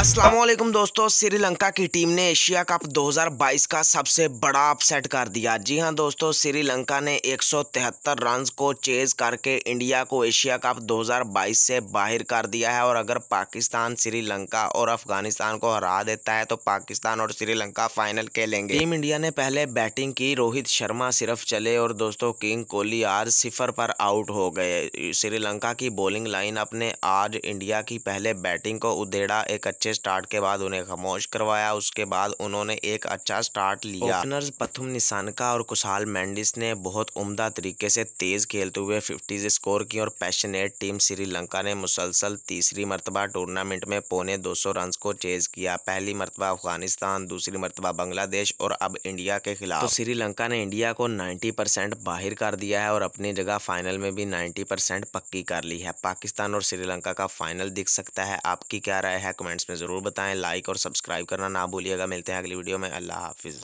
असलम दोस्तों श्रीलंका की टीम ने एशिया कप 2022 का सबसे बड़ा अपसेट कर दिया जी हां दोस्तों श्रीलंका ने 173 रन को चेज करके इंडिया को एशिया कप 2022 से बाहर कर दिया है और अगर पाकिस्तान श्रीलंका और अफगानिस्तान को हरा देता है तो पाकिस्तान और श्रीलंका फाइनल खेलेंगे टीम इंडिया ने पहले बैटिंग की रोहित शर्मा सिर्फ चले और दोस्तों किंग कोहली आज सिफर पर आउट हो गए श्रीलंका की बॉलिंग लाइन अपने आज इंडिया की पहले बैटिंग को उधेड़ा एक अच्छे अच्छे स्टार्ट के बाद उन्हें खामोश करवाया उसके बाद उन्होंने एक अच्छा स्टार्ट लिया ओपनर्स प्रथम निशानका और कुशाल मैंडिस ने बहुत उम्दा तरीके से तेज खेलते हुए फिफ्टीज स्कोर की और पैशनेट टीम श्रीलंका ने मुसलसल तीसरी मरतबा टूर्नामेंट में पौने सौ रन को चेज किया पहली मरतबा अफगानिस्तान दूसरी मरतबा बांग्लादेश और अब इंडिया के खिलाफ तो श्रीलंका ने इंडिया को नाइन्टी परसेंट बाहर कर दिया है और अपनी जगह फाइनल में भी नाइन्टी परसेंट पक्की कर ली है पाकिस्तान और श्रीलंका का फाइनल दिख सकता है आपकी क्या राय है कमेंट्स में ज़रूर बताएं लाइक और सब्सक्राइब करना ना भूलिएगा मिलते हैं अगली वीडियो में अल्लाह हाफिज़